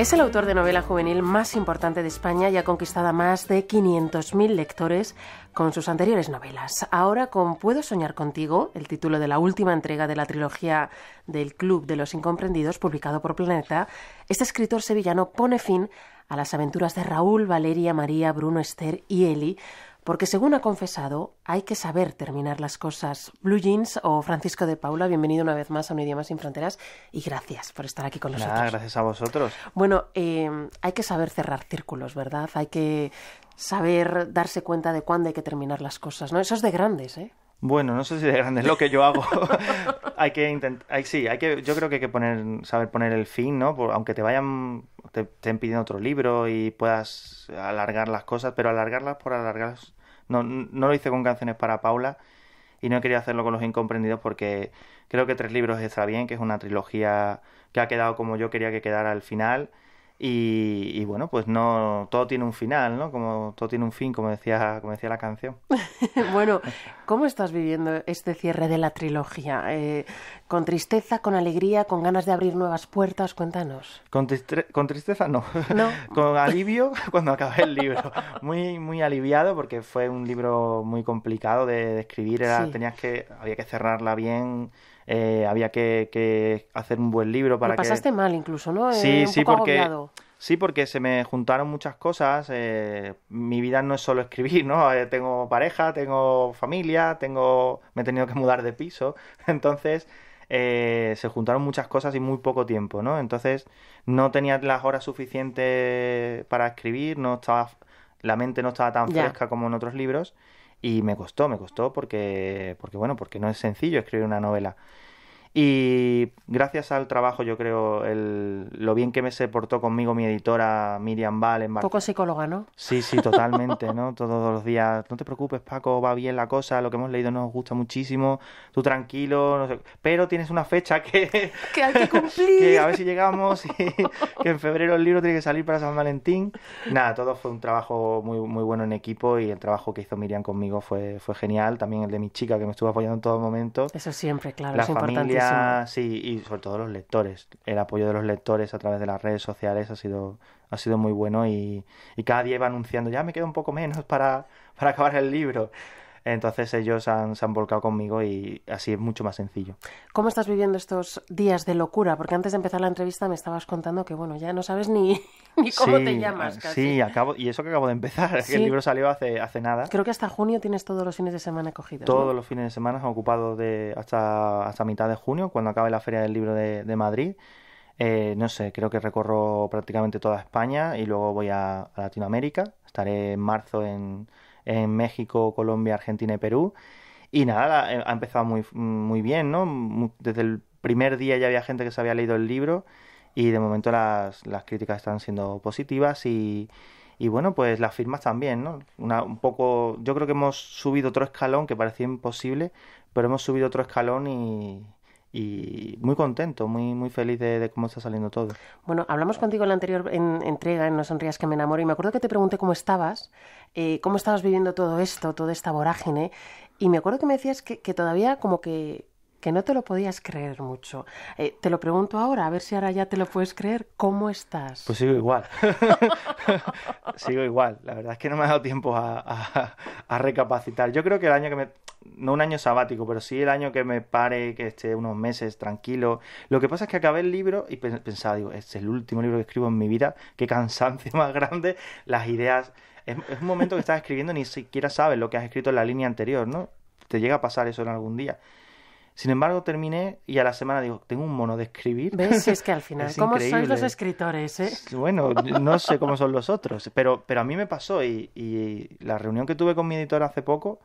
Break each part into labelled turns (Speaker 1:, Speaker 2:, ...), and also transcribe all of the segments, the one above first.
Speaker 1: Es el autor de novela juvenil más importante de España y ha conquistado a más de 500.000 lectores con sus anteriores novelas. Ahora con Puedo soñar contigo, el título de la última entrega de la trilogía del Club de los Incomprendidos, publicado por Planeta, este escritor sevillano pone fin a las aventuras de Raúl, Valeria, María, Bruno, Esther y Eli, porque según ha confesado, hay que saber terminar las cosas. Blue Jeans o Francisco de Paula, bienvenido una vez más a Un Idioma Sin Fronteras y gracias por estar aquí con nosotros.
Speaker 2: gracias a vosotros.
Speaker 1: Bueno, em, hay que saber cerrar círculos, ¿verdad? Hay que saber darse cuenta de cuándo hay que terminar las cosas, ¿no? Eso es de grandes, ¿eh?
Speaker 2: Bueno, no sé si de grande es lo que yo hago. hay que intentar, sí, hay que, yo creo que hay que poner, saber poner el fin, ¿no? aunque te vayan, te estén pidiendo otro libro y puedas alargar las cosas, pero alargarlas por alargarlas. No, no lo hice con canciones para Paula y no quería hacerlo con los incomprendidos porque creo que tres libros está bien, que es una trilogía que ha quedado como yo quería que quedara al final y, bueno, pues no todo tiene un final, ¿no? Como todo tiene un fin, como decía, como decía la canción.
Speaker 1: bueno, ¿cómo estás viviendo este cierre de la trilogía? Eh, ¿Con tristeza, con alegría, con ganas de abrir nuevas puertas? Cuéntanos.
Speaker 2: Con, tristeza no. ¿No? con alivio cuando acabé el libro. Muy, muy aliviado porque fue un libro muy complicado de, escribir. tenías que, había que cerrarla bien eh, había que, hacer un buen libro para que pasaste
Speaker 1: mal incluso, ¿no? Sí, eh, sí, porque...
Speaker 2: Sí, porque se me juntaron muchas cosas. Eh, mi vida no es solo escribir, ¿no? tengo pareja, tengo familia, tengo. me he tenido que mudar de piso. Entonces, se juntaron muchas cosas y muy poco tiempo, ¿no? Entonces, no tenía las horas suficientes para escribir, no estaba. La mente no estaba tan fresca como en otros libros y me costó, me costó porque, porque bueno, porque no es sencillo escribir una novela. Y gracias al trabajo, yo creo, el, lo bien que me se portó conmigo mi editora Miriam Val en Poco
Speaker 1: psicóloga, ¿no? Sí, sí, totalmente,
Speaker 2: ¿no? Todos los días, no te preocupes, Paco, va bien la cosa, lo que hemos leído nos gusta muchísimo, tú tranquilo, no sé... pero tienes una fecha que... que hay que cumplir. que a ver si llegamos, que en febrero el libro tiene que salir para San Valentín. Nada, todo fue un trabajo muy, muy bueno en equipo y el trabajo que hizo Miriam conmigo fue, fue genial, también el de mi chica que me estuvo apoyando en todo momento. Eso siempre, claro, es importante sí, y sobre todo los lectores. El apoyo de los lectores a través de las redes sociales ha sido, ha sido muy bueno y, y cada día iba anunciando, ya me queda un poco menos para, para acabar el libro. Entonces ellos se han volcado conmigo y así es mucho más sencillo.
Speaker 1: ¿Cómo estás viviendo estos días de locura? Porque antes de empezar la entrevista me estabas contando que, bueno, ya no sabes ni, cómo te llamas. Ah, casi.
Speaker 2: Sí, y eso que acabo de empezar, el libro salió hace, hace nada. Creo
Speaker 1: que hasta junio tienes todos los fines de semana cogidos. Todos
Speaker 2: los fines de semana ocupado de hasta, hasta mitad de junio, cuando acabe la Feria del Libro de, Madrid. Eh, no sé, creo que recorro prácticamente toda España y luego voy a Latinoamérica. Estaré en marzo en en México, Colombia, Argentina y Perú. Y nada, eh, ha empezado muy, muy bien, ¿no? Desde el primer día ya había gente que se había leído el libro y de momento las, las críticas están siendo positivas y, y bueno, pues las firmas también, ¿no? un poco, yo creo que hemos subido otro escalón que parecía imposible, pero hemos subido otro escalón y, y muy contento, muy, muy feliz de, cómo está saliendo todo.
Speaker 1: Bueno, hablamos contigo en la anterior entrega, en No Sonrías que me enamoro, y me acuerdo que te pregunté cómo estabas, eh, cómo estabas viviendo todo esto, toda esta vorágine, y me acuerdo que me decías que todavía como que que no te lo podías creer mucho. Eh, te lo pregunto ahora, a ver si ahora ya te lo puedes creer. ¿Cómo estás?
Speaker 2: Pues sigo igual. sigo igual. La verdad es que no me ha dado tiempo a, recapacitar. Yo creo que el año que me... No un año sabático, pero sí el año que me pare, que esté unos meses tranquilo. Lo que pasa es que acabé el libro y pensaba, digo, este es el último libro que escribo en mi vida. Qué cansancio más grande. Las ideas... Es, es un momento que estás escribiendo ni siquiera sabes lo que has escrito en la línea anterior, ¿no? Te llega a pasar eso en algún día. Sin embargo, terminé y a la semana digo, tengo un mono de escribir. ¿Ves? Es que al final, ¿cómo sois los
Speaker 1: escritores? Eh?
Speaker 2: Bueno, no sé cómo son los otros, pero, pero a mí me pasó y, y la reunión que tuve con mi editor hace poco,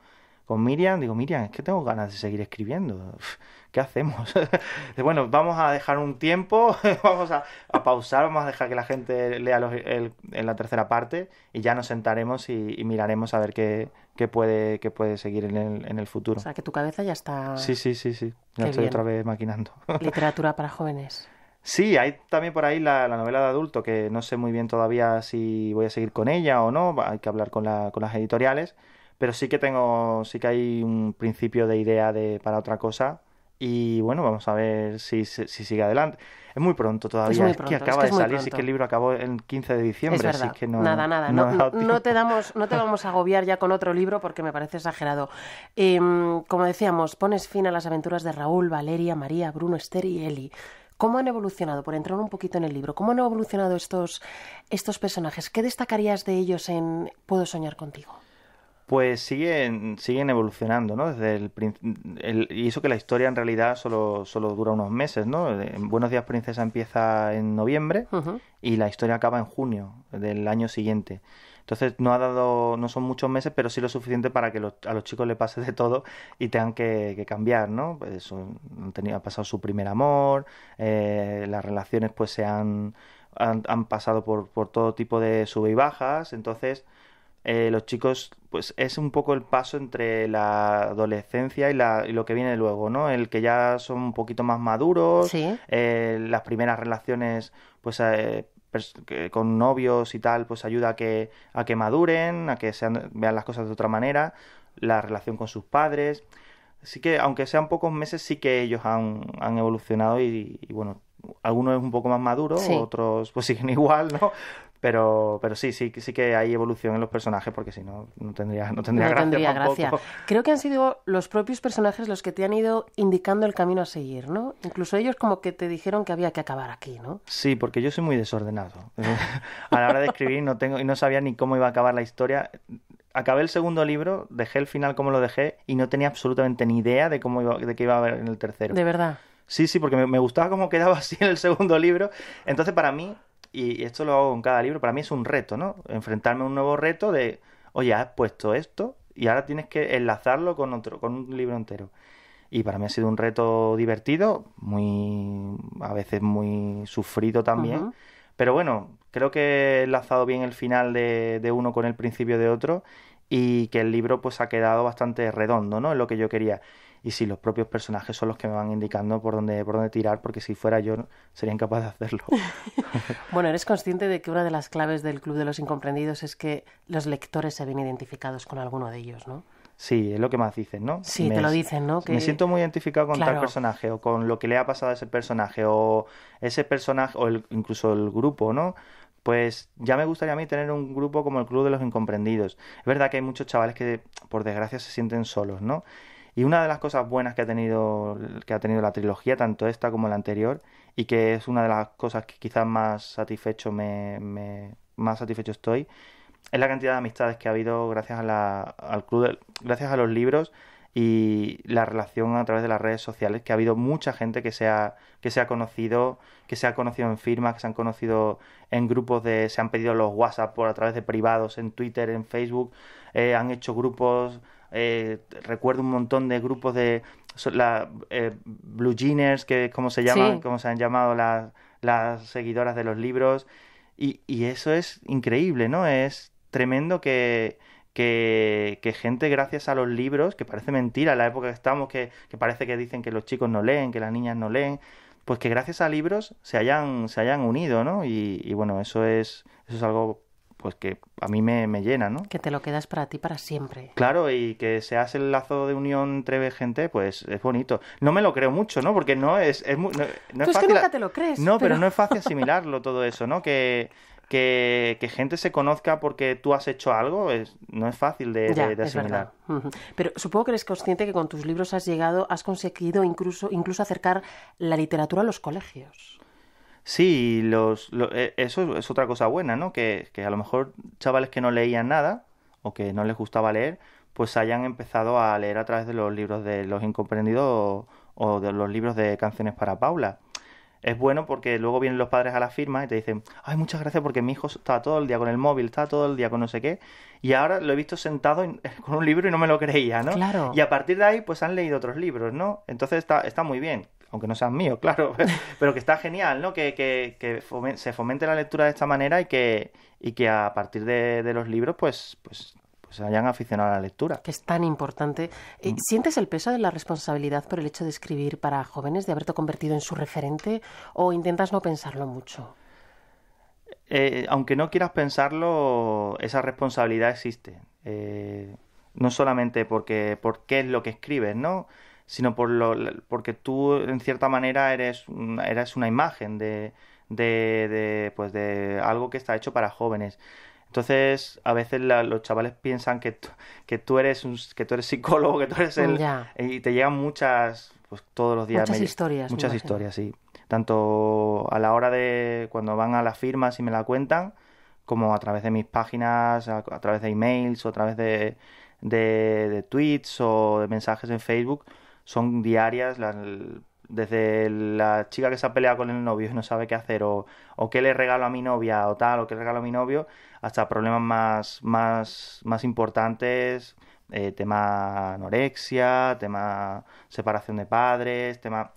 Speaker 2: con Miriam, digo, Miriam, es que tengo ganas de seguir escribiendo. ¿Qué hacemos? bueno, vamos a dejar un tiempo, vamos a, pausar, vamos a dejar que la gente lea el, en la tercera parte y ya nos sentaremos y miraremos a ver qué, que puede, que puede seguir en el, en el futuro. O sea,
Speaker 1: que tu cabeza ya está... Sí, sí, sí, sí. Ya estoy otra
Speaker 2: vez maquinando.
Speaker 1: Literatura para jóvenes.
Speaker 2: Sí, hay también por ahí la, la, novela de adulto, que no sé muy bien todavía si voy a seguir con ella o no, hay que hablar con, la, con las editoriales, pero sí que tengo, sí que hay un principio de idea de, para otra cosa, y bueno, vamos a ver si, si, sigue adelante. Es muy pronto todavía, es, que acaba de salir, sí que el libro acabó el 15 de diciembre, es así no... Nada, nada, no,
Speaker 1: te damos, no te vamos a agobiar ya con otro libro porque me parece exagerado. Em, como decíamos, pones fin a las aventuras de Raúl, Valeria, María, Bruno, Esther y Eli. ¿Cómo han evolucionado? Por entrar un poquito en el libro, ¿cómo han evolucionado estos personajes? ¿Qué destacarías de ellos en Puedo soñar contigo?
Speaker 2: pues siguen, siguen evolucionando, ¿no? Desde el, y eso que la historia en realidad solo, solo dura unos meses, ¿no? Buenos Días Princesa empieza en noviembre y la historia acaba en junio del año siguiente. Entonces no ha dado, no son muchos meses, pero sí lo suficiente para que a los chicos le pase de todo y tengan que, cambiar, ¿no? Pues han, tenido, ha pasado su primer amor, eh, las relaciones pues se han, han, han pasado por, por todo tipo de sube y bajas, entonces eh, los chicos, pues es un poco el paso entre la adolescencia y, lo que viene luego, ¿no? El que ya son un poquito más maduros, eh, las primeras relaciones, pues eh, con novios y tal, pues ayuda a que, a que maduren, a que sean, vean las cosas de otra manera, la relación con sus padres. Así que, aunque sean pocos meses, sí que ellos han, han evolucionado y, bueno, algunos es un poco más maduro, otros pues siguen igual, ¿no? Pero, sí, sí, sí que hay evolución en los personajes, porque si no, no tendría, no tendría, no tendría gracia.
Speaker 1: Creo que han sido los propios personajes los que te han ido indicando el camino a seguir, ¿no? Incluso ellos como que te dijeron que había que acabar aquí, ¿no?
Speaker 2: Sí, porque yo soy muy desordenado. a la hora de escribir no tengo, no sabía ni cómo iba a acabar la historia. Acabé el segundo libro, dejé el final como lo dejé, y no tenía absolutamente ni idea de cómo iba, de qué iba a haber en el tercero. De verdad. Sí, sí, porque me, me gustaba cómo quedaba así en el segundo libro. Entonces, para mí, y esto lo hago con cada libro, para mí es un reto, ¿no? Enfrentarme a un nuevo reto de, oye, has puesto esto y ahora tienes que enlazarlo con otro, con un libro entero. Y para mí ha sido un reto divertido, muy a veces muy sufrido también, pero bueno, creo que he enlazado bien el final de, de uno con el principio de otro y que el libro pues ha quedado bastante redondo, ¿no? Es lo que yo quería y si los propios personajes son los que me van indicando por dónde, por dónde tirar, porque si fuera yo sería incapaz de hacerlo.
Speaker 1: bueno, eres consciente de que una de las claves del Club de los Incomprendidos es que los lectores se ven identificados con alguno de ellos, ¿no?
Speaker 2: Sí, es lo que más dicen, ¿no? Sí, te lo dicen, ¿no? Me siento muy identificado con tal personaje o con lo que le ha pasado a ese personaje o ese personaje o incluso el grupo, ¿no? Pues ya me gustaría a mí tener un grupo como el Club de los Incomprendidos. Es verdad que hay muchos chavales que, por desgracia, se sienten solos, ¿no? Y una de las cosas buenas que ha tenido, que ha tenido la trilogía, tanto esta como la anterior, y que es una de las cosas que quizás más satisfecho me, más satisfecho estoy, es la cantidad de amistades que ha habido gracias a al club gracias a los libros y la relación a través de las redes sociales, que ha habido mucha gente que se ha, que se ha conocido, que se ha conocido en firmas, que se han conocido en grupos de, se han pedido los WhatsApp por a través de privados, en Twitter, en Facebook, eh, han hecho grupos, eh, recuerdo un montón de grupos de la, eh, blue jeaners, que como se llaman, como se han llamado las, seguidoras de los libros. Y, eso es increíble, ¿no? Es tremendo que, que, gente, gracias a los libros, que parece mentira la época que estamos, que, parece que dicen que los chicos no leen, que las niñas no leen, pues que gracias a libros se hayan, se hayan unido, ¿no? Y, y bueno, eso es, eso es algo pues que a mí me, llena, ¿no?
Speaker 1: Que te lo quedas para ti para siempre.
Speaker 2: Claro, y que seas el lazo de unión entre gente, pues es bonito. No me lo creo mucho, ¿no? Porque no es, es no, es, fácil... que nunca te
Speaker 1: lo crees. No, pero... no es
Speaker 2: fácil asimilarlo todo eso, ¿no? Que, que, que, gente se conozca porque tú has hecho algo es, no es fácil de, asimilar.
Speaker 1: Pero supongo que eres consciente que con tus libros has llegado, has conseguido incluso, incluso acercar la literatura a los colegios.
Speaker 2: Sí, los, e, eso es otra cosa buena, ¿no? Que, a lo mejor chavales que no leían nada o que no les gustaba leer, pues hayan empezado a leer a través de los libros de los incomprendidos o, de los libros de canciones para Paula es bueno porque luego vienen los padres a la firma y te dicen, ay, muchas gracias porque mi hijo está todo el día con el móvil, está todo el día con no sé qué, y ahora lo he visto sentado con un libro y no me lo creía, ¿no? Claro. Y a partir de ahí, pues han leído otros libros, ¿no? Entonces está, está muy bien aunque no sean míos, claro, pero, que está genial, ¿no? Que, se fomente la lectura de esta manera y que, y que a partir de, los libros, pues,
Speaker 1: pues se pues hayan aficionado a la lectura. Que es tan importante. Eh, mm. ¿Sientes el peso de la responsabilidad por el hecho de escribir para jóvenes, de haberte convertido en su referente, o intentas no pensarlo mucho?
Speaker 2: Eh, aunque no quieras pensarlo, esa responsabilidad existe. Eh, no solamente porque, porque es lo que escribes, ¿no? sino por lo, porque tú en cierta manera eres, mm, eres una imagen de, de, pues de algo que está hecho para jóvenes. Entonces, a veces los chavales piensan que, que, tú eres que tú eres psicólogo, que tú eres el... Y te llegan muchas, pues todos los días. Muchas historias. Muchas historias, sí. Tanto a la hora de cuando van a las firmas y me la cuentan, como a través de mis páginas, a, través de emails o a través de, de tweets o de mensajes en Facebook son diarias, desde la chica que se ha peleado con el novio y no sabe qué hacer, o, qué le regalo a mi novia, o tal, o qué le regalo a mi novio, hasta problemas más, más, más importantes, eh, tema anorexia, tema separación de padres, tema...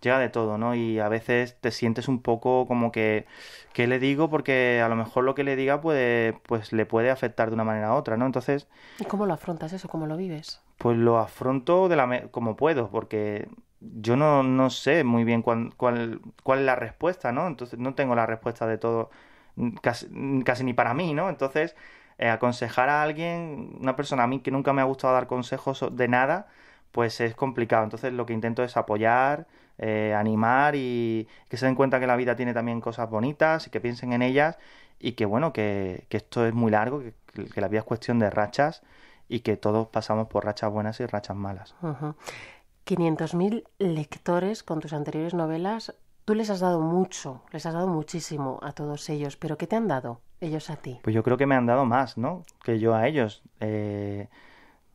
Speaker 2: Llega de todo, ¿no? Y a veces te sientes un poco como que, ¿qué le digo? Porque a lo mejor lo que le diga puede, pues le puede afectar de una manera u otra, ¿no? Entonces...
Speaker 1: ¿Y cómo lo afrontas eso? ¿Cómo lo vives?
Speaker 2: Pues lo afronto de la como puedo, porque yo no, no sé muy bien cuál, cuál, cuál, es la respuesta, ¿no? Entonces no tengo la respuesta de todo, casi, ni para mí, ¿no? Entonces, eh, aconsejar a alguien, una persona a mí que nunca me ha gustado dar consejos de nada, pues es complicado. Entonces lo que intento es apoyar, eh, animar y que se den cuenta que la vida tiene también cosas bonitas y que piensen en ellas y que bueno, que, esto es muy largo, que la vida es cuestión de rachas y que todos pasamos por rachas buenas y rachas malas.
Speaker 1: 500.000 lectores con tus anteriores novelas, tú les has dado mucho, les has dado muchísimo a todos ellos, pero ¿qué te han dado ellos a ti?
Speaker 2: Pues yo creo que me han dado más, ¿no? Que yo a ellos. Eh,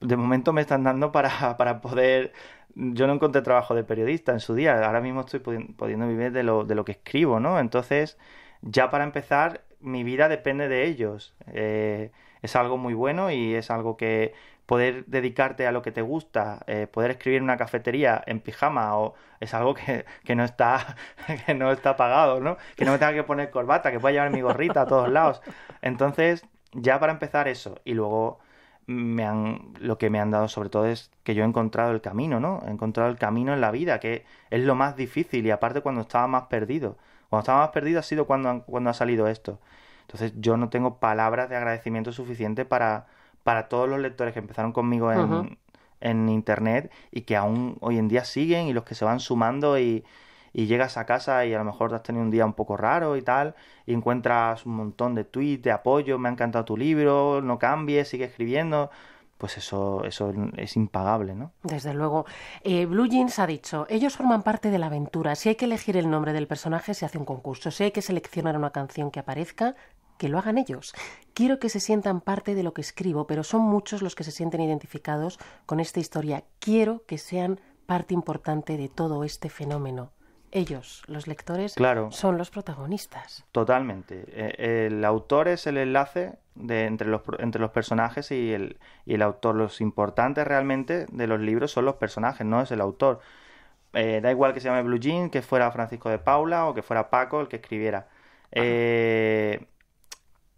Speaker 2: de momento me están dando para, poder... Yo no encontré trabajo de periodista en su día, ahora mismo estoy pudiendo vivir de lo, de lo que escribo, ¿no? Entonces, ya para empezar, mi vida depende de ellos. Eh, es algo muy bueno y es algo que poder dedicarte a lo que te gusta, eh, poder escribir en una cafetería en pijama o es algo que, que no está que no está pagado, ¿no? Que no me tenga que poner corbata, que pueda llevar mi gorrita a todos lados. Entonces, ya para empezar eso y luego me han, lo que me han dado sobre todo es que yo he encontrado el camino, ¿no? He encontrado el camino en la vida, que es lo más difícil y aparte cuando estaba más perdido. Cuando estaba más perdido ha sido cuando, cuando ha salido esto. Entonces yo no tengo palabras de agradecimiento suficiente para, para todos los lectores que empezaron conmigo en, en Internet y que aún hoy en día siguen y los que se van sumando y, llegas a casa y a lo mejor has tenido un día un poco raro y tal, y encuentras un montón de tweets, de apoyo, me ha encantado tu libro, no cambies, sigue escribiendo. Pues eso, eso es impagable, ¿no?
Speaker 1: Desde luego. Eh, Blue Jeans ha dicho, ellos forman parte de la aventura. Si hay que elegir el nombre del personaje, se hace un concurso. Si hay que seleccionar una canción que aparezca, que lo hagan ellos. Quiero que se sientan parte de lo que escribo, pero son muchos los que se sienten identificados con esta historia. Quiero que sean parte importante de todo este fenómeno. Ellos, los lectores, claro. son los protagonistas.
Speaker 2: Totalmente. E, el autor es el enlace de, entre, los, entre los personajes y el, autor. Los importantes realmente de los libros son los personajes, no es el autor. Eh, da igual que se llame Blue Jean, que fuera Francisco de Paula o que fuera Paco el que escribiera. Eh,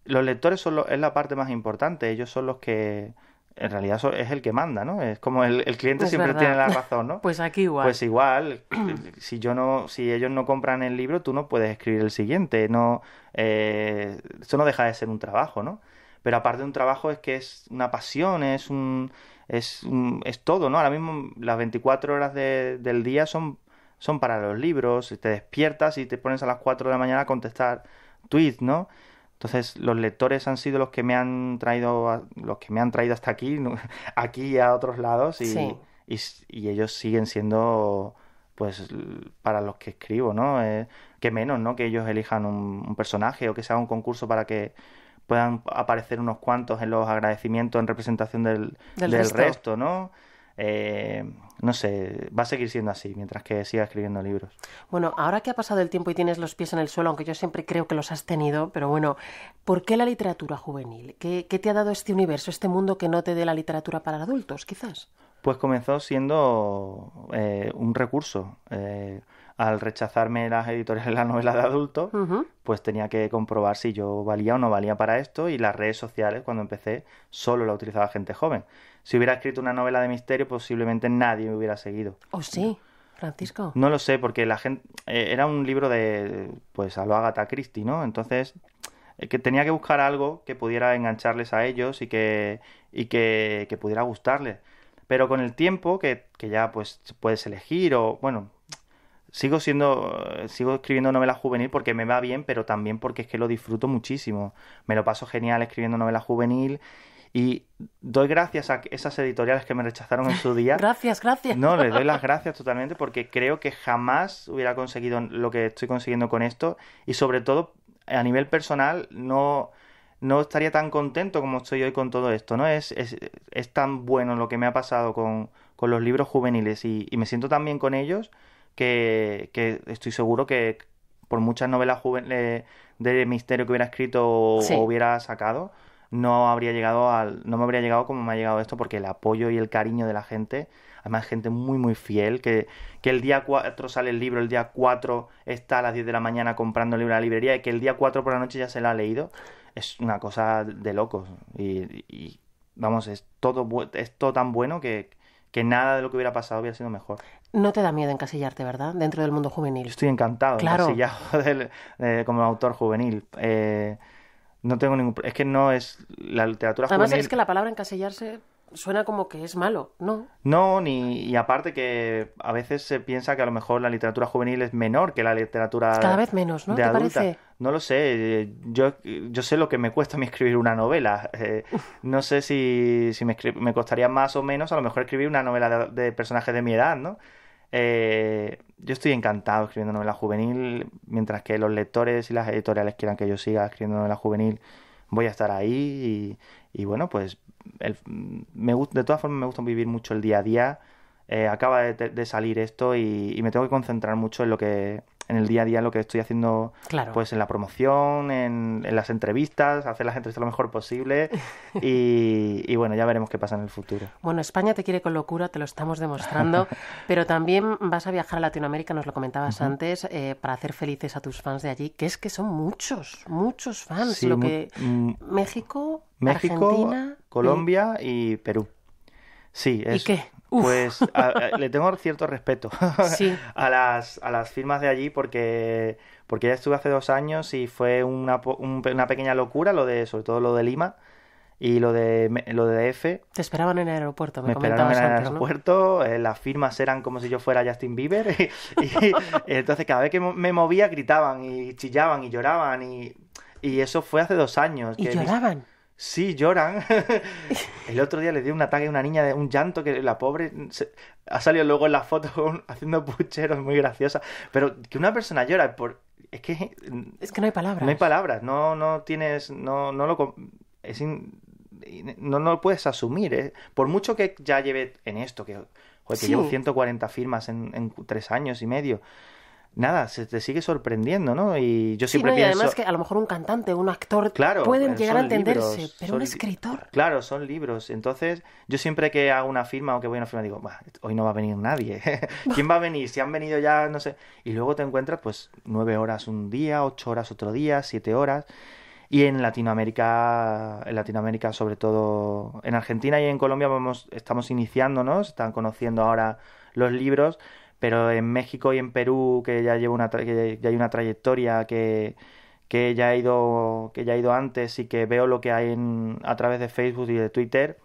Speaker 2: los lectores son es la parte más importante, ellos son los que en realidad es el que manda, ¿no? Es como el, cliente siempre tiene la razón, ¿no? pues aquí igual. Pues igual, si yo no, si ellos no compran el libro, tú no puedes escribir el siguiente, no, eh, eso no deja de ser un trabajo, ¿no? Pero aparte de un trabajo es que es una pasión, es un, es, es todo, ¿no? Ahora mismo las 24 horas del día son, son para los libros, te despiertas y te pones a las 4 de la mañana a contestar tweets, ¿no? Entonces, los lectores han sido los que me han traído, los que me han traído hasta aquí, aquí y a otros lados, y, y, ellos siguen siendo, pues, para los que escribo, ¿no? Eh, que menos, ¿no? Que ellos elijan un, personaje o que se haga un concurso para que puedan aparecer unos cuantos en los agradecimientos en representación del, resto. ¿no? Eh, no sé, va a seguir siendo así mientras que siga escribiendo libros.
Speaker 1: Bueno, ahora que ha pasado el tiempo y tienes los pies en el suelo, aunque yo siempre creo que los has tenido, pero bueno, ¿por qué la literatura juvenil? ¿Qué, te ha dado este universo, este mundo que no te dé la literatura para adultos, quizás?
Speaker 2: Pues comenzó siendo eh, un recurso. Eh, al rechazarme las editoriales la novela de adulto, pues tenía que comprobar si yo valía o no valía para esto y las redes sociales cuando empecé solo la utilizaba gente joven. Si hubiera escrito una novela de misterio posiblemente nadie me hubiera seguido.
Speaker 1: ¿O sí? Francisco.
Speaker 2: No lo sé, porque la gente eh, era un libro de pues a lo Agatha Christie, ¿no? Entonces eh, que tenía que buscar algo que pudiera engancharles a ellos y que y pudiera gustarles. Pero con el tiempo que, que ya pues puedes elegir o bueno, sigo siendo eh, sigo escribiendo novela juvenil porque me va bien pero también porque es que lo disfruto muchísimo me lo paso genial escribiendo novela juvenil y doy gracias a esas editoriales que me rechazaron en su día. gracias, gracias. No, les doy las gracias totalmente porque creo que jamás hubiera conseguido lo que estoy consiguiendo con esto y sobre todo a nivel personal no, no estaría tan contento como estoy hoy con todo esto, ¿no? Es, es, es tan bueno lo que me ha pasado con, con los libros juveniles y, y me siento tan bien con ellos que, estoy seguro que por muchas novelas juveniles eh, de misterio que hubiera escrito o hubiera sacado, no habría llegado al, no me habría llegado como me ha llegado esto, porque el apoyo y el cariño de la gente, además gente muy muy fiel, que, el día 4 sale el libro, el día 4 está a las 10 de la mañana comprando el libro en la librería y que el día 4 por la noche ya se lo ha leído, es una cosa de locos. Y, vamos, es todo, es tan bueno que, que nada de lo que hubiera pasado hubiera sido mejor.
Speaker 1: No te da miedo encasillarte, ¿verdad? Dentro del mundo juvenil. estoy encantado, claro. encasillado
Speaker 2: eh, como autor juvenil. Eh, no tengo ningún. Es que no es. La literatura Además, es que
Speaker 1: la palabra encasillarse suena como que es malo, ¿no?
Speaker 2: No, ni, y aparte que a veces se piensa que a lo mejor la literatura juvenil es menor que la literatura cada vez menos, ¿no? De ¿Te parece? No lo sé. Yo, yo sé lo que me cuesta a mí escribir una novela. Eh, no sé si, me, costaría más o menos a lo mejor escribir una novela de, de personajes de mi edad, ¿no? Eh, yo estoy encantado escribiendo novela juvenil, mientras que los lectores y las editoriales quieran que yo siga escribiendo novela juvenil, voy a estar ahí y, bueno, pues de todas formas me gusta vivir mucho el día a día. Eh, acaba de, salir esto y me tengo que concentrar mucho en lo que en el día a día lo que estoy haciendo pues en la promoción, en, las entrevistas, hacer las entrevistas lo mejor posible y, bueno, ya veremos qué pasa en el futuro.
Speaker 1: Bueno, España te quiere con locura, te lo estamos demostrando, pero también vas a viajar a Latinoamérica, nos lo comentabas antes, eh, para hacer felices a tus fans de allí, que es que son muchos, muchos fans, lo mm, México, México, Argentina, Colombia
Speaker 2: eh. y Perú. Sí, es... ¿Y qué? pues le tengo cierto respeto a, las, a las firmas de allí porque, porque ya estuve hace dos años y fue una, una pequeña locura, lo de, sobre todo lo de Lima y lo de lo de DF.
Speaker 1: Te esperaban en el aeropuerto, me, me esperaban en el aeropuerto,
Speaker 2: eh, las firmas eran como si yo fuera Justin Bieber y, entonces cada vez que me movía gritaban y chillaban y lloraban y, y eso fue hace dos años. Y que lloraban sí lloran. el otro día le dio un ataque a una niña de un llanto que la pobre ha salido luego en la foto haciendo pucheros muy graciosa. Pero que una persona llora por es que
Speaker 1: es que no hay palabras. No hay
Speaker 2: palabras. No no tienes no no lo es no, no lo puedes asumir. ¿eh? Por mucho que ya lleve en esto que, joder, llevo 140 firmas en, en tres años y medio nada, se te sigue sorprendiendo, ¿no? Y yo siempre pienso... además que a
Speaker 1: lo mejor un cantante, un actor pueden eh, llegar a entenderse, pero un
Speaker 2: escritor... Claro, son libros. Entonces, yo siempre que hago una firma o que voy a una firma digo, hoy no va a venir nadie. ¿Quién va a venir? Si han venido ya, no sé... Y luego te encuentras, pues, nueve horas un día, ocho horas otro día, siete horas... Y en Latinoamérica, en Latinoamérica sobre todo, en Argentina y en Colombia vamos, estamos iniciándonos, están conociendo ahora los libros, pero en México y en Perú, que ya, lleva una que hay una trayectoria que, ya ha ido que ya ha ido antes y que veo lo que hay en, a través de Facebook y de Twitter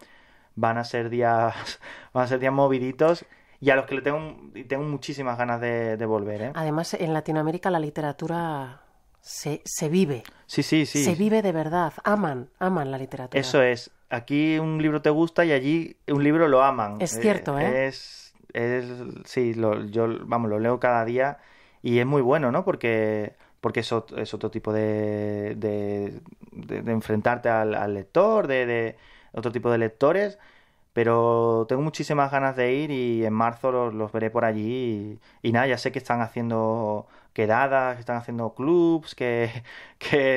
Speaker 2: van a ser días van a ser días moviditos y a los que le tengo y tengo muchísimas ganas de, volver ¿eh?
Speaker 1: además en Latinoamérica la literatura se, se, vive
Speaker 2: sí sí sí se vive
Speaker 1: de verdad aman aman la literatura eso
Speaker 2: es aquí un libro te gusta y allí un libro lo aman es cierto ¿eh? eh es es, sí, lo, yo, vamos, lo leo cada día y es muy bueno, ¿no? Porque, porque es, otro, es otro tipo de, de, enfrentarte al, lector, de, otro tipo de lectores. Pero tengo muchísimas ganas de ir y en marzo los, veré por allí. Y, nada, ya sé que están haciendo quedadas, que están haciendo clubs, que,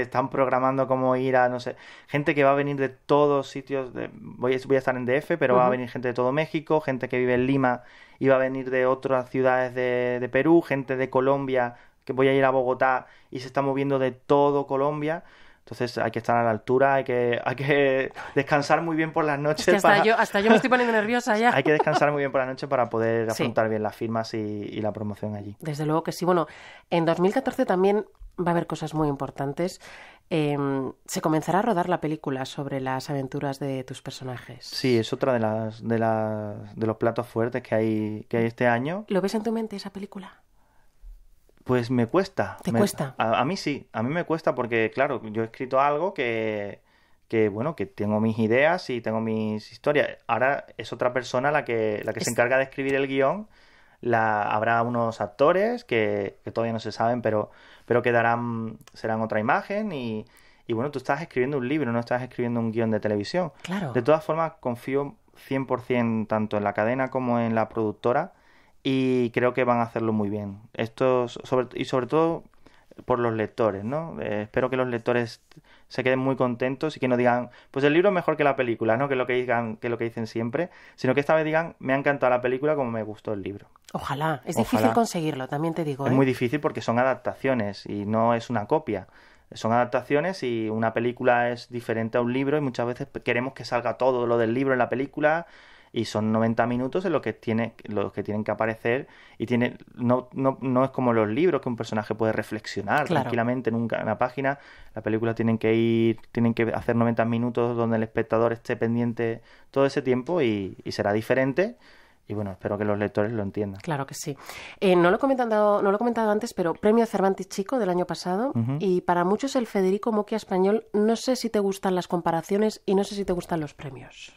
Speaker 2: están programando cómo ir a, no sé, gente que va a venir de todos sitios. De, voy, a estar en DF, pero va a venir gente de todo México, gente que vive en Lima iba a venir de otras ciudades de, Perú, gente de Colombia, que voy a ir a Bogotá y se está moviendo de todo Colombia. Entonces hay que estar a la altura, hay que, hay que descansar muy bien por las noches. hasta,
Speaker 1: yo, me estoy poniendo nerviosa ya. hay
Speaker 2: que descansar muy bien por la noche para poder afrontar bien las firmas y, la promoción allí.
Speaker 1: Desde luego que sí. Bueno, en 2014 también va a haber cosas muy importantes. Em, se comenzará a rodar la película sobre las aventuras de tus personajes.
Speaker 2: Sí, es otra de las de, los platos fuertes que hay que hay este año.
Speaker 1: ¿Lo ves en tu mente esa película?
Speaker 2: Pues me cuesta. ¿Te cuesta? A, mí sí, a mí me cuesta porque claro, yo he escrito algo que bueno, que tengo mis ideas y tengo mis historias. Ahora es otra persona la que la que se encarga de escribir el guión habrá unos actores que, todavía no se saben, pero, pero que serán otra imagen y, bueno, tú estás escribiendo un libro, no estás escribiendo un guión de televisión. Claro. De todas formas, confío 100% tanto en la cadena como en la productora y creo que van a hacerlo muy bien. esto sobre, y sobre todo por los lectores, ¿no? Eh, espero que los lectores se queden muy contentos y que no digan, pues el libro es mejor que la película, ¿no? Que lo que digan, que lo que dicen siempre, sino que esta vez digan, me ha encantado la película como me gustó el libro.
Speaker 1: Ojalá, es difícil conseguirlo, también te digo. Es ¿eh? muy
Speaker 2: difícil porque son adaptaciones y no es una copia. Son adaptaciones y una película es diferente a un libro y muchas veces queremos que salga todo lo del libro en la película y son 90 minutos en los que, tiene, los que tienen que aparecer y tiene, no, no, no es como los libros que un personaje puede reflexionar tranquilamente nunca en, una página. La película tienen que ir, tienen que hacer 90 minutos donde el espectador esté pendiente todo ese tiempo y, será diferente. Y bueno, espero que los lectores lo entiendan.
Speaker 1: Claro que sí. Eh, no, lo he comentado, no lo he comentado antes, pero premio Cervantes Chico del año pasado. Y para muchos el Federico Moquia Español. No sé si te gustan las comparaciones y no sé si te gustan los premios.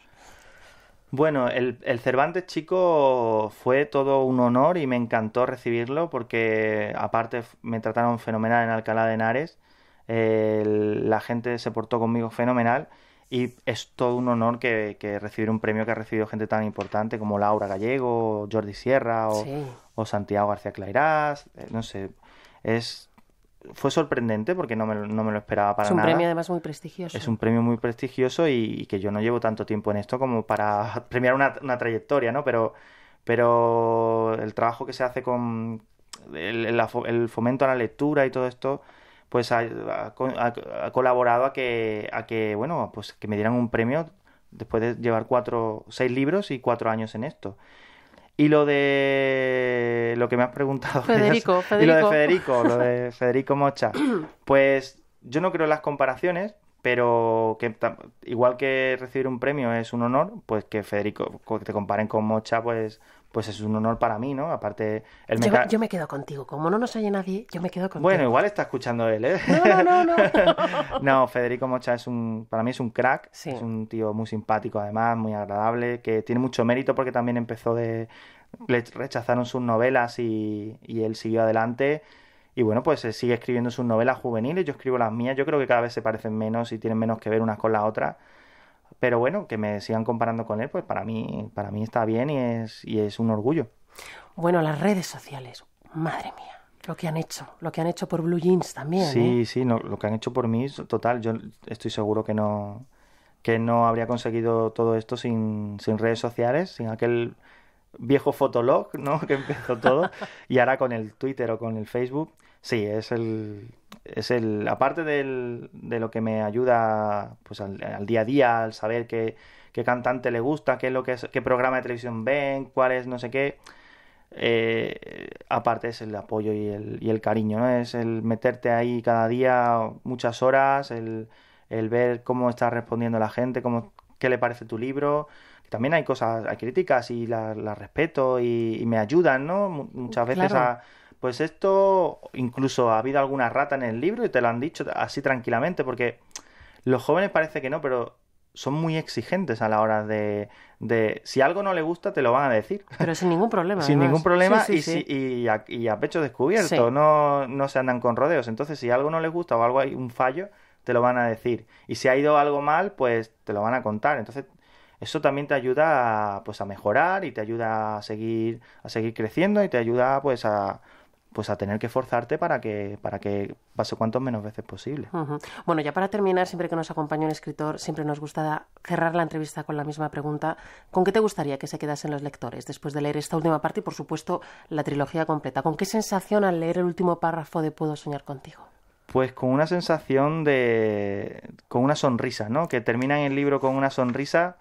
Speaker 2: Bueno, el, el, Cervantes chico fue todo un honor y me encantó recibirlo porque aparte me trataron fenomenal en Alcalá de Henares, la gente se portó conmigo fenomenal y es todo un honor que, que, recibir un premio que ha recibido gente tan importante como Laura Gallego, Jordi Sierra o, Santiago García Clairás, eh, no sé, es fue sorprendente porque no me, no me lo esperaba para nada. Es un premio
Speaker 1: además muy prestigioso. Es un
Speaker 2: premio muy prestigioso y, que yo no llevo tanto tiempo en esto como para premiar una, trayectoria, ¿no? Pero, pero el trabajo que se hace con el, fomento a la lectura y todo esto pues ha, colaborado a que, a que, bueno, pues que me dieran un premio después de llevar cuatro, seis libros y cuatro años en esto. Y lo de lo que me has preguntado. Federico, Y lo de Federico, lo de Federico Mocha. Pues yo no creo en las comparaciones, pero que igual que recibir un premio es un honor, pues que Federico, que te comparen con Mocha, pues pues es un honor para mí, ¿no? Aparte, el yo, me
Speaker 1: quedo contigo. Como no nos oye nadie, yo me quedo contigo. Bueno, igual
Speaker 2: está escuchando él, ¿eh? No, no, no. No, Federico Mocha es un, para mí es un crack. Es un tío muy simpático, además, muy agradable, que tiene mucho mérito porque también empezó de. Le rechazaron sus novelas y, y él siguió adelante. Y bueno, pues eh, sigue escribiendo sus novelas juveniles, yo escribo las mías. Yo creo que cada vez se parecen menos y tienen menos que ver unas con las otras. Pero bueno, que me sigan comparando con él, pues para mí, para mí está bien y es, y es un orgullo.
Speaker 1: Bueno, las redes sociales, madre mía. Lo que han hecho, lo que han hecho por Blue Jeans también. Sí, ¿eh? sí,
Speaker 2: lo que han hecho por mí, total, yo estoy seguro que no, que no habría conseguido todo esto sin, sin redes sociales, sin aquel viejo fotolog, ¿no? Que empezó todo. y ahora con el Twitter o con el Facebook, sí, es el, es el, aparte del, de lo que me ayuda pues al, día a día, al saber qué, qué, cantante le gusta, qué es lo que programa de televisión ven, cuáles no sé qué. Eh, aparte es el apoyo y el, y el cariño, ¿no? Es el meterte ahí cada día muchas horas, el, el ver cómo está respondiendo la gente, cómo, qué le parece tu libro. También hay cosas, hay críticas y las la respeto y, me ayudan, ¿no? Muchas veces a pues esto incluso ha habido alguna rata en el libro y te lo han dicho así tranquilamente, porque los jóvenes parece que no, pero son muy exigentes a la hora de, de si algo no le gusta te lo van a decir. Pero sin ningún problema. sin ningún problema y, a, pecho descubierto, no, no se andan con rodeos. Entonces si algo no les gusta o algo hay un fallo, te lo van a decir. Y si ha ido algo mal, pues te lo van a contar. Entonces eso también te ayuda a, pues a mejorar y te ayuda a seguir a seguir creciendo y te ayuda pues a, pues a tener que forzarte para que para que pase cuantas menos veces posible.
Speaker 1: Bueno, ya para terminar, siempre que nos acompaña un escritor, siempre nos gusta cerrar la entrevista con la misma pregunta. ¿Con qué te gustaría que se quedasen los lectores después de leer esta última parte y, por supuesto, la trilogía completa? ¿Con qué sensación al leer el último párrafo de Puedo soñar contigo?
Speaker 2: Pues con una sensación de... con una sonrisa, ¿no? Que terminan el libro con una sonrisa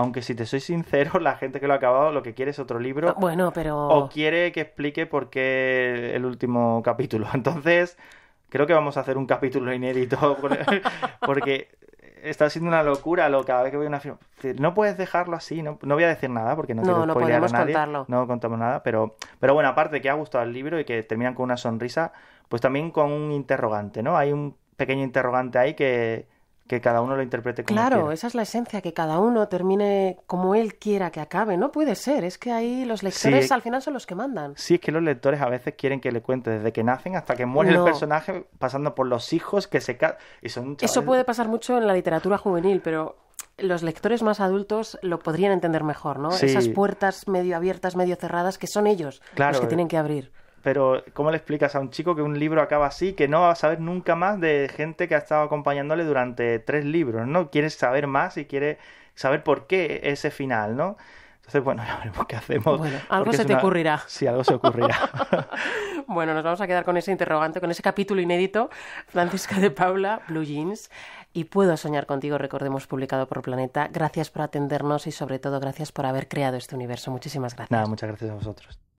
Speaker 2: aunque si te soy sincero, la gente que lo ha acabado lo que quiere es otro libro. Ah,
Speaker 1: bueno, pero. O
Speaker 2: quiere que explique por qué el último capítulo. Entonces, creo que vamos a hacer un capítulo inédito. Porque está siendo una locura lo cada vez que voy a una firma. No puedes dejarlo así, no, voy a decir nada porque no, no quiero no a Contarlo. No contamos nada, pero, pero bueno, aparte que ha gustado el libro y que terminan con una sonrisa, pues también con un interrogante, ¿no? Hay un pequeño interrogante ahí que, que cada uno lo interprete como Claro,
Speaker 1: esa es la esencia, que cada uno termine como él quiera que acabe. No puede ser, es que ahí los lectores eh, al final son los que mandan.
Speaker 2: Sí, es que los lectores a veces quieren que le cuente desde que nacen hasta que muere el personaje, pasando por los hijos que se casan. Eso puede
Speaker 1: pasar mucho en la literatura juvenil, pero los lectores más adultos lo podrían entender mejor, ¿no? Esas puertas medio abiertas, medio cerradas, que son ellos los que eh. tienen que abrir
Speaker 2: pero ¿cómo le explicas a un chico que un libro acaba así, que no va a saber nunca más de gente que ha estado acompañándole durante tres libros, ¿no? Quiere saber más y quiere saber por qué ese final, ¿no? Entonces, bueno, ya veremos qué hacemos. Bueno, algo se te ocurrirá. Sí, algo se ocurrirá.
Speaker 1: bueno, nos vamos a quedar con ese interrogante, con ese capítulo inédito, Francisca de Paula, Blue Jeans. Y Puedo Soñar Contigo, recordemos, publicado por Planeta. Gracias por atendernos y sobre todo gracias por haber creado este universo. Muchísimas gracias.
Speaker 2: Nada, muchas gracias a vosotros.